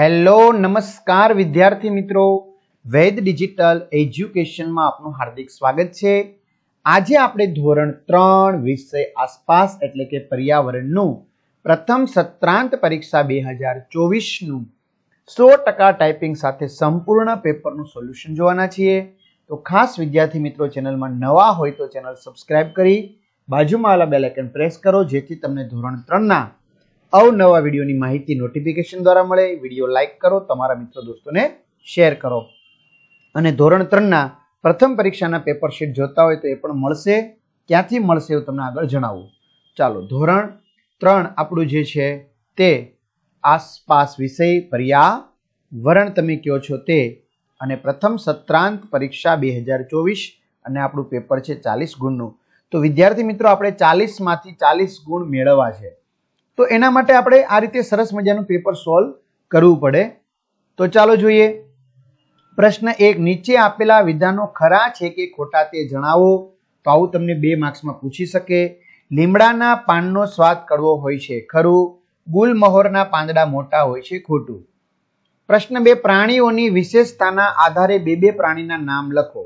hello નમસ્કાર વિદ્યાર્થી મિત્રો વૈદ ડિજિટલ એજ્યુકેશનમાં આપનું હાર્દિક સ્વાગત છે આજે આપણે ધોરણ ત્રણ વિષય આસપાસ એટલે કે પર્યાવરણનું પ્રથમ સત્રાંત પરીક્ષા બે હજાર ચોવીસનું સો ટકા ટાઈપિંગ સાથે સંપૂર્ણ પેપરનું સોલ્યુશન જોવાના છીએ તો ખાસ વિદ્યાર્થી મિત્રો ચેનલમાં નવા હોય તો ચેનલ સબસ્ક્રાઈબ કરી બાજુમાં આવેલા બેલ આઇકન પ્રેસ કરો જેથી તમને ધોરણ ત્રણના અવનવા વિડીયોની માહિતી નોટિફિકેશન દ્વારા મળે વિડીયો લાઇક કરો તમારા મિત્રો દોસ્તોને શેર કરો અને ધોરણ ત્રણના પ્રથમ પરીક્ષાના પેપર શીટ જોતા હોય તો એ પણ મળશે ક્યાંથી મળશે એવું તમને આગળ જણાવું ચાલો ધોરણ ત્રણ આપણું જે છે તે આસપાસ વિષય પર્યાવરણ તમે કહો છો તે અને પ્રથમ સત્રાંત પરીક્ષા બે હજાર ચોવીસ અને આપણું પેપર છે ચાલીસ ગુણનું તો વિદ્યાર્થી મિત્રો આપણે ચાલીસમાંથી ચાલીસ ગુણ મેળવવા છે તો એના માટે આપણે આ રીતે સરસ મજાનું પેપર સોલ્વ કરવું પડે તો ચાલો જોઈએ પ્રશ્ન એક નીચે આપેલા વિધાનો ખરા છે કે ખોટા તે જણાવો તો આવું તમને બે માર્ક્સમાં પૂછી શકે લીમડાના પાનનો સ્વાદ કડવો હોય છે ખરું ગુલમહોરના પાંદડા મોટા હોય છે ખોટું પ્રશ્ન બે પ્રાણીઓની વિશેષતાના આધારે બે બે પ્રાણીના નામ લખો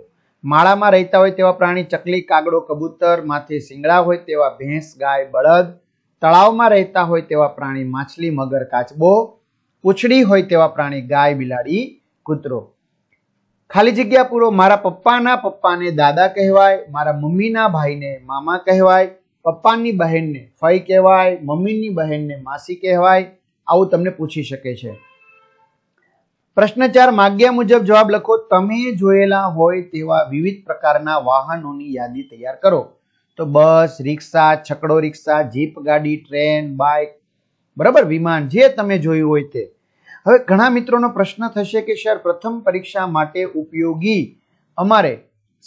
માળામાં રહેતા હોય તેવા પ્રાણી ચકલી કાગડો કબૂતર માથે શિંગડા હોય તેવા ભેંસ ગાય બળદ તળાવમાં રહેતા હોય તેવા પ્રાણી માછલી મગર કાચબો પૂંછડી હોય તેવા પ્રાણી ગાય બિલાડી કૂતરો ખાલી જગ્યા પૂરો મારા પપ્પાના પપ્પાને દાદા કહેવાય મારા મમ્મીના ભાઈને મામા કહેવાય પપ્પાની બહેનને ફઈ કહેવાય મમ્મીની બહેનને માસી કહેવાય આવું તમને પૂછી શકે છે પ્રશ્ન ચાર માગ્યા મુજબ જવાબ લખો તમે જોયેલા હોય તેવા વિવિધ પ્રકારના વાહનોની યાદી તૈયાર કરો તો બસ રિક્ષા છકડો રિક્ષા જીપ ગાડી ટ્રેન બાઇક બરાબર વિમાન જે તમે જોયું હોય તે હવે ઘણા મિત્રોનો પ્રશ્ન થશે કે સર પ્રથમ પરીક્ષા માટે ઉપયોગી અમારે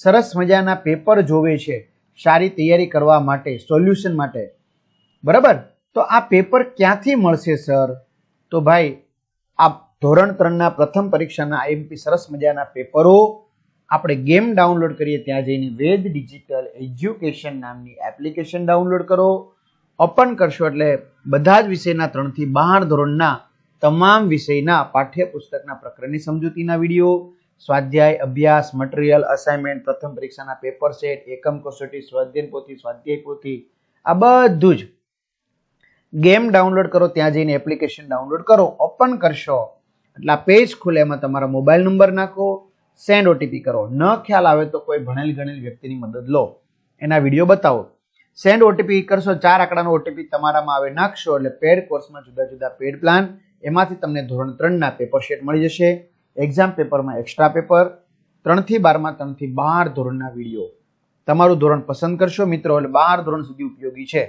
સરસ મજાના પેપર જોવે છે સારી તૈયારી કરવા માટે સોલ્યુશન માટે બરાબર તો આ પેપર ક્યાંથી મળશે સર તો ભાઈ આ ધોરણ ત્રણના પ્રથમ પરીક્ષાના એમપી સરસ મજાના પેપરો આપણે ગેમ ડાઉનલોડ કરીએ ત્યાં જઈને વેદ ડિજિટલ એજ્યુકેશન નામની એપ્લિકેશન ડાઉનલોડ કરો ઓપન કરશો એટલે બધા જ વિષયના ત્રણથી બાર ધોરણના તમામ વિષયના પાઠ્યપુસ્તકના પ્રકરણની સમજૂતીના વિડીયો સ્વાધ્યાય અભ્યાસ મટીરિયલ અસાઇનમેન્ટ પ્રથમ પરીક્ષાના પેપર સેટ એકમ કસોટી સ્વાધ્યાય પોથી સ્વાધ્યાય પોથી આ બધું જ ગેમ ડાઉનલોડ કરો ત્યાં જઈને એપ્લિકેશન ડાઉનલોડ કરો ઓપન કરશો એટલે આ પેજ ખુલે એમાં તમારા મોબાઈલ નંબર નાખો સેન્ડ ઓટીપી કરો ન ખ્યાલ આવે તો કોઈ ભણેલ ગણેલ વ્યક્તિની મદદ લો એના વિડીયો બતાવો સેન્ડ ઓટીપી કરશો ચાર આંકડાનો ઓટીપી તમારામાં આવે નાખશો એટલે પેડ કોર્સમાં જુદા જુદા પેડ પ્લાન એમાંથી તમને ધોરણ ત્રણના પેપર શેટ મળી જશે એક્ઝામ પેપરમાં એક્સ્ટ્રા પેપર ત્રણથી બારમાં ત્રણથી બાર ધોરણના વિડીયો તમારું ધોરણ પસંદ કરશો મિત્રો એટલે બાર ધોરણ સુધી ઉપયોગી છે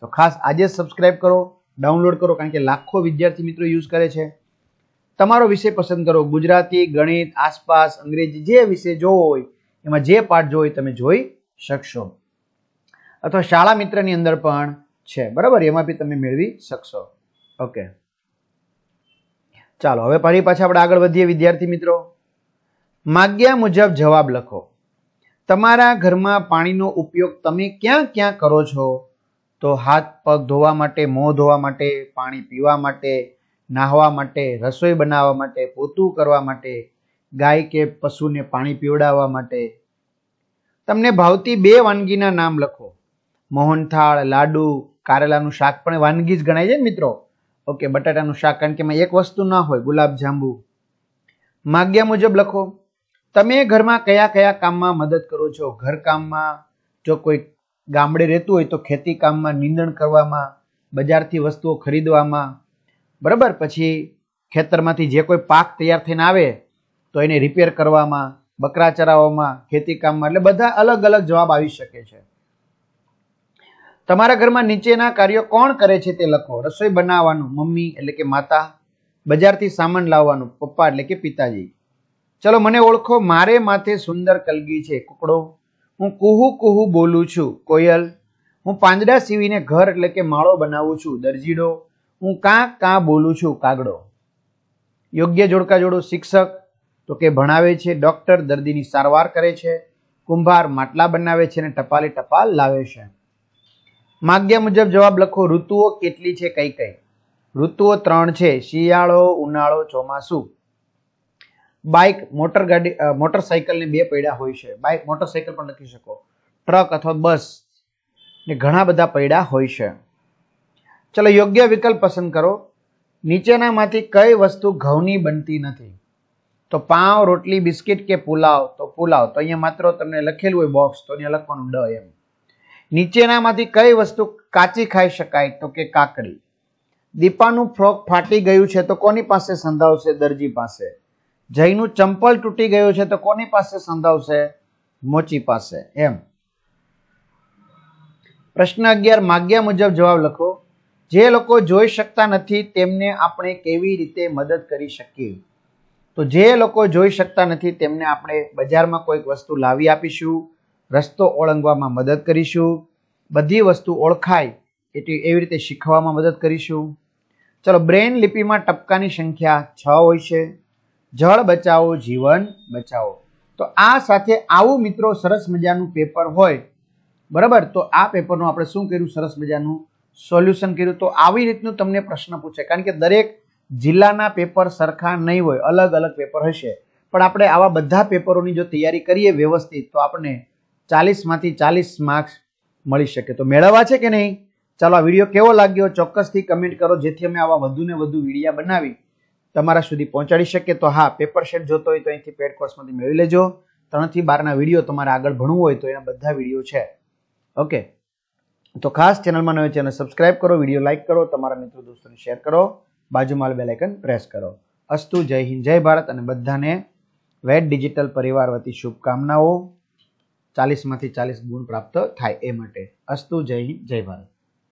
તો ખાસ આજે સબસ્ક્રાઇબ કરો ડાઉનલોડ કરો કારણ કે લાખો વિદ્યાર્થી મિત્રો યુઝ કરે છે તમારો વિષય પસંદ કરો ગુજરાતી ગણિત આસપાસ અંગ્રેજી જે વિષય જોવો હોય એમાં જે પાઠ જોવો હોય તમે જોઈ શકશો અથવા શાળા મિત્રની અંદર પણ છે બરાબર એમાં બી તમે મેળવી શકશો ઓકે ચાલો હવે ફરી પાછા આપણે આગળ વધીએ વિદ્યાર્થી મિત્રો માગ્યા મુજબ જવાબ લખો તમારા ઘરમાં પાણીનો ઉપયોગ તમે ક્યાં ક્યાં કરો છો તો હાથ પગ ધોવા માટે મોં ધોવા માટે પાણી પીવા માટે નાહવા માટે રસોઈ બનાવવા માટે પોતું કરવા માટે ગાય કે પશુને પાણી પીવડાવવા માટે તમને ભાવતી બે વાનગીના નામ લખો મોહનથાળ લાડુ કારેલાનું શાક પણ વાનગી જ ગણાય છે મિત્રો ઓકે બટાટાનું શાક કારણ કે એમાં એક વસ્તુ ના હોય ગુલાબ જાંબુ માગ્યા મુજબ લખો તમે ઘરમાં કયા કયા કામમાં મદદ કરો છો ઘરકામમાં જો કોઈ ગામડે રહેતું હોય તો ખેતી કામમાં નિંદણ કરવામાં બજારથી વસ્તુઓ ખરીદવામાં બરાબર પછી ખેતરમાંથી જે કોઈ પાક તૈયાર થઈને આવે તો એને રિપેર કરવામાં બકરા ચરાવવામાં ખેતી કામમાં એટલે બધા અલગ અલગ જવાબ આવી શકે છે તમારા ઘરમાં નીચેના કાર્યો કોણ કરે છે તે લખો રસોઈ બનાવવાનું મમ્મી એટલે કે માતા બજારથી સામાન લાવવાનું પપ્પા એટલે કે પિતાજી ચલો મને ઓળખો મારે માથે સુંદર કલગી છે કુકડો હું કુહુ કુહુ બોલું છું કોયલ હું પાંદડા સીવીને ઘર એટલે કે માળો બનાવું છું દરજીડો હું કાં કાં બોલું છું કાગડો યોગ્ય જોડકા જોડો શિક્ષક તો કે ભણાવે છે ડોક્ટર દર્દીની સારવાર કરે છે કુંભાર માટલા બનાવે છે અને ટપાલે ટપાલ લાવે છે માગ્યા મુજબ જવાબ લખો ઋતુઓ કેટલી છે કઈ કઈ ઋતુઓ ત્રણ છે શિયાળો ઉનાળો ચોમાસું બાઇક મોટર ગાડી મોટરસાઇકલને બે પૈડા હોય છે બાઇક મોટરસાઇકલ પણ લખી શકો ટ્રક અથવા બસ ને ઘણા બધા પૈડા હોય છે ચલો યોગ્ય વિકલ્પ પસંદ કરો નીચેનામાંથી કઈ વસ્તુ ઘઉંની બનતી નથી તો પાવ રોટલી બિસ્કિટ કે પુલાવ તો પુલાવ તો અહીંયા માત્ર તમને લખેલું હોય બોક્સ તો અહીંયા લખવાનું ડ એમ નીચેનામાંથી કઈ વસ્તુ કાચી ખાઈ શકાય તો કે કાકડી દીપાનું ફ્રોક ફાટી ગયું છે તો કોની પાસે સંધાવશે દરજી પાસે જયનું ચંપલ તૂટી ગયું છે તો કોની પાસે સંધાવશે મોચી પાસે એમ પ્રશ્ન અગિયાર માગ્યા મુજબ જવાબ લખો જે લોકો જોઈ શકતા નથી તેમને આપણે કેવી રીતે મદદ કરી શકીએ તો જે લોકો જોઈ શકતા નથી તેમને આપણે બજારમાં કોઈક વસ્તુ લાવી આપીશું રસ્તો ઓળંગવામાં મદદ કરીશું બધી વસ્તુ ઓળખાય એટલે એવી રીતે શીખવામાં મદદ કરીશું ચલો બ્રેઇન લિપિમાં ટપકાની સંખ્યા છ હોય છે જળ બચાવો જીવન બચાવો તો આ સાથે આવું મિત્રો સરસ મજાનું પેપર હોય બરાબર તો આ પેપરનું આપણે શું કર્યું સરસ મજાનું સોલ્યુશન કર્યું તો આવી રીતનું તમને પ્રશ્ન પૂછે કારણ કે દરેક જિલ્લાના પેપર સરખા નહીં હોય અલગ અલગ પેપર હશે પણ આપણે આવા બધા પેપરોની જો તૈયારી કરીએ વ્યવસ્થિત તો આપણે ચાલીસમાંથી ચાલીસ માર્ક્સ મળી શકે તો મેળવવા છે કે નહીં ચાલો આ વિડીયો કેવો લાગ્યો ચોક્કસથી કમેન્ટ કરો જેથી અમે આવા વધુને વધુ વિડીયા બનાવી તમારા સુધી પહોંચાડી શકીએ તો હા પેપર શેટ જોતો હોય તો અહીંથી પેડ કોર્સમાંથી મેળવી લેજો ત્રણથી બારના વિડીયો તમારે આગળ ભણવું હોય તો એના બધા વિડીયો છે ઓકે તો ખાસ ચેનલમાં નવી ચેનલ સબસ્ક્રાઇબ કરો વિડીયો લાઇક કરો તમારા મિત્રો દોસ્તોને શેર કરો બાજુમાં બેલ આઇકન પ્રેસ કરો અસ્તુ જય હિન્દ જય ભારત અને બધાને વેટ ડિજિટલ પરિવાર વતી શુભકામનાઓ ચાલીસમાંથી ચાલીસ ગુણ પ્રાપ્ત થાય એ માટે અસ્તુ જય હિન્દ જય ભારત